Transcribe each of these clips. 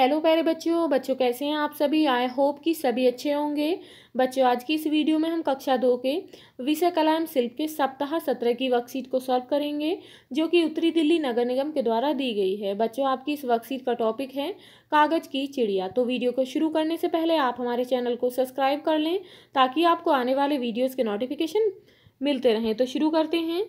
hello प्यारे बच्चों बच्चों कैसे हैं आप सभी आई होप कि सभी अच्छे होंगे बच्चों आज की इस वीडियो में हम कक्षा दो के विषय कला एवं शिल्प के सप्ताह सत्रह की वर्कशीट को सॉल्व करेंगे जो कि उत्तरी दिल्ली नगर निगम के द्वारा दी गई है बच्चों आपकी इस वर्कशीट का टॉपिक है कागज़ की चिड़िया तो वीडियो को शुरू करने से पहले आप हमारे चैनल को सब्सक्राइब कर लें ताकि आपको आने वाले वीडियोज़ के नोटिफिकेशन मिलते रहें तो शुरू करते हैं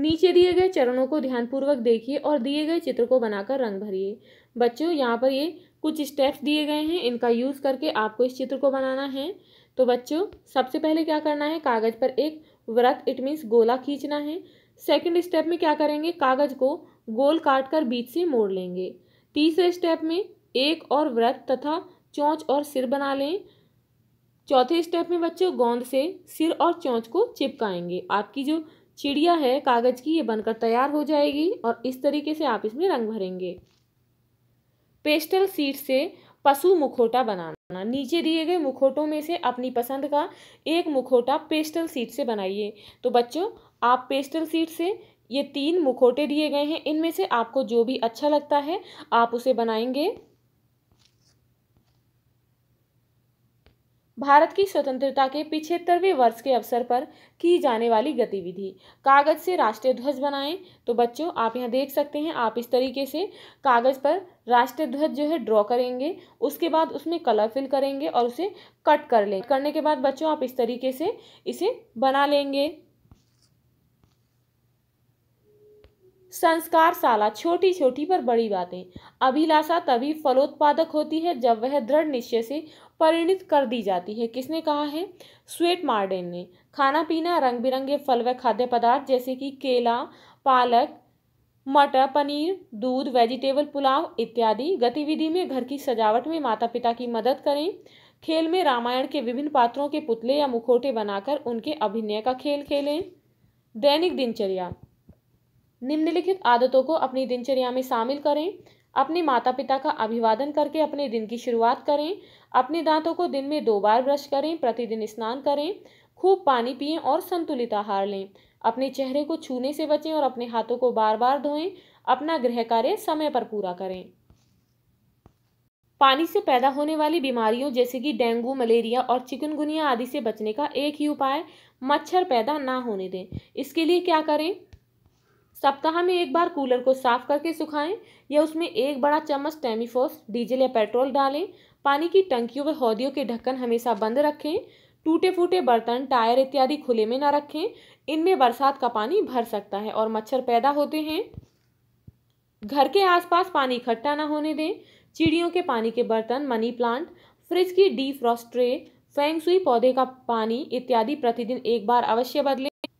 नीचे दिए गए चरणों को ध्यानपूर्वक देखिए और दिए गए चित्र को बनाकर रंग भरिए बच्चों यहाँ पर ये कुछ स्टेप्स दिए गए हैं इनका यूज़ करके आपको इस चित्र को बनाना है तो बच्चों सबसे पहले क्या करना है कागज़ पर एक व्रत इट मीन्स गोला खींचना है सेकंड स्टेप में क्या करेंगे कागज़ को गोल काट कर बीच से मोड़ लेंगे तीसरे स्टेप में एक और व्रत तथा चौंच और सिर बना लें चौथे स्टेप में बच्चों गोंद से सिर और चौंच को चिपकाएंगे आपकी जो चिड़िया है कागज़ की ये बनकर तैयार हो जाएगी और इस तरीके से आप इसमें रंग भरेंगे पेस्टल सीट से पशु मुखोटा बनाना नीचे दिए गए मुखोटों में से अपनी पसंद का एक मुखोटा पेस्टल सीट से बनाइए तो बच्चों आप पेस्टल सीट से ये तीन मुखोटे दिए गए हैं इनमें से आपको जो भी अच्छा लगता है आप उसे बनाएंगे भारत की स्वतंत्रता के पिछहत्तरवें वर्ष के अवसर पर की जाने वाली गतिविधि कागज से राष्ट्रीय ध्वज बनाएं तो बच्चों आप यहाँ देख सकते हैं आप इस तरीके से कागज पर राष्ट्रीय ध्वज जो है ड्रॉ करेंगे उसके बाद उसमें कलर फिल करेंगे और उसे कट कर लें करने के बाद बच्चों आप इस तरीके से इसे बना लेंगे संस्कारशाला छोटी छोटी पर बड़ी बातें अभिलाषा तभी फलोत्पादक होती है जब वह दृढ़ निश्चय से परिणित कर दी जाती है किसने कहा है स्वेट मार्डेन ने खाना पीना रंग बिरंगे फल व खाद्य पदार्थ जैसे कि केला पालक मटर पनीर दूध वेजिटेबल पुलाव इत्यादि गतिविधि में घर की सजावट में माता पिता की मदद करें खेल में रामायण के विभिन्न पात्रों के पुतले या मुखोटे बनाकर उनके अभिनय का खेल खेलें दैनिक दिनचर्या निम्नलिखित आदतों को अपनी दिनचर्या में शामिल करें अपने माता पिता का अभिवादन करके अपने दिन की शुरुआत करें अपने दांतों को दिन में दो बार ब्रश करें प्रतिदिन स्नान करें खूब पानी पिए और संतुलित आहार लें अपने चेहरे को छूने से बचें और अपने हाथों को बार बार धोएं अपना गृह कार्य समय पर पूरा करें पानी से पैदा होने वाली बीमारियों जैसे कि डेंगू मलेरिया और चिकनगुनिया आदि से बचने का एक ही उपाय मच्छर पैदा ना होने दें इसके लिए क्या करें सप्ताह में एक बार कूलर को साफ करके सुखाएं या उसमें एक बड़ा चम्मच टेमीफोस डीजल या पेट्रोल डालें पानी की टंकियों व हौदियों के ढक्कन हमेशा बंद रखें टूटे फूटे बर्तन टायर इत्यादि खुले में ना रखें इनमें बरसात का पानी भर सकता है और मच्छर पैदा होते हैं घर के आसपास पानी इकट्ठा ना होने दें चिड़ियों के पानी के बर्तन मनी प्लांट फ्रिज की डी फ्रॉस्ट्रे ट्रे फेंगसुई पौधे का पानी इत्यादि प्रतिदिन एक बार अवश्य बदलें